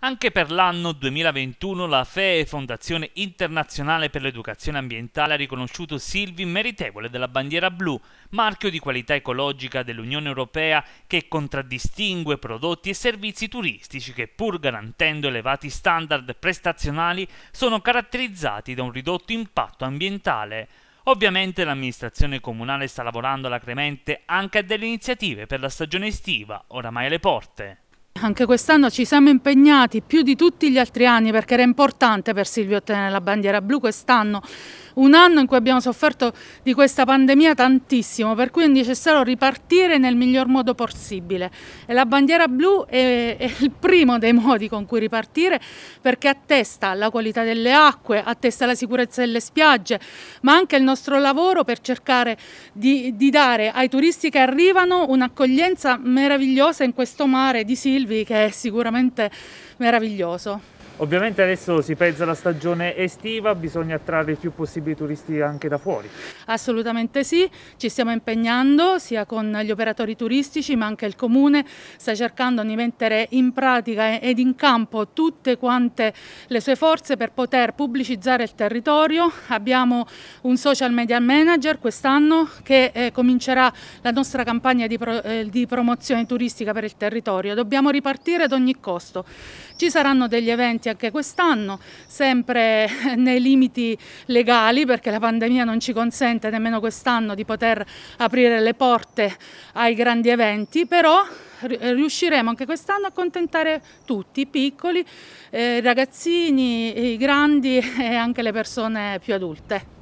Anche per l'anno 2021 la FEE Fondazione Internazionale per l'Educazione Ambientale ha riconosciuto Silvi meritevole della bandiera blu, marchio di qualità ecologica dell'Unione Europea che contraddistingue prodotti e servizi turistici che pur garantendo elevati standard prestazionali sono caratterizzati da un ridotto impatto ambientale. Ovviamente l'amministrazione comunale sta lavorando alacremente anche a delle iniziative per la stagione estiva, oramai alle porte. Anche quest'anno ci siamo impegnati più di tutti gli altri anni perché era importante per Silvio ottenere la bandiera blu quest'anno un anno in cui abbiamo sofferto di questa pandemia tantissimo, per cui è necessario ripartire nel miglior modo possibile. E la bandiera blu è, è il primo dei modi con cui ripartire perché attesta la qualità delle acque, attesta la sicurezza delle spiagge, ma anche il nostro lavoro per cercare di, di dare ai turisti che arrivano un'accoglienza meravigliosa in questo mare di Silvi che è sicuramente meraviglioso. Ovviamente adesso si pezza la stagione estiva, bisogna attrarre il più possibile turisti anche da fuori. Assolutamente sì, ci stiamo impegnando sia con gli operatori turistici ma anche il comune sta cercando di mettere in pratica ed in campo tutte quante le sue forze per poter pubblicizzare il territorio. Abbiamo un social media manager quest'anno che eh, comincerà la nostra campagna di, pro, eh, di promozione turistica per il territorio. Dobbiamo ripartire ad ogni costo. Ci saranno degli eventi aperti anche quest'anno, sempre nei limiti legali perché la pandemia non ci consente nemmeno quest'anno di poter aprire le porte ai grandi eventi, però riusciremo anche quest'anno a contentare tutti, i piccoli, eh, i ragazzini, i grandi e anche le persone più adulte.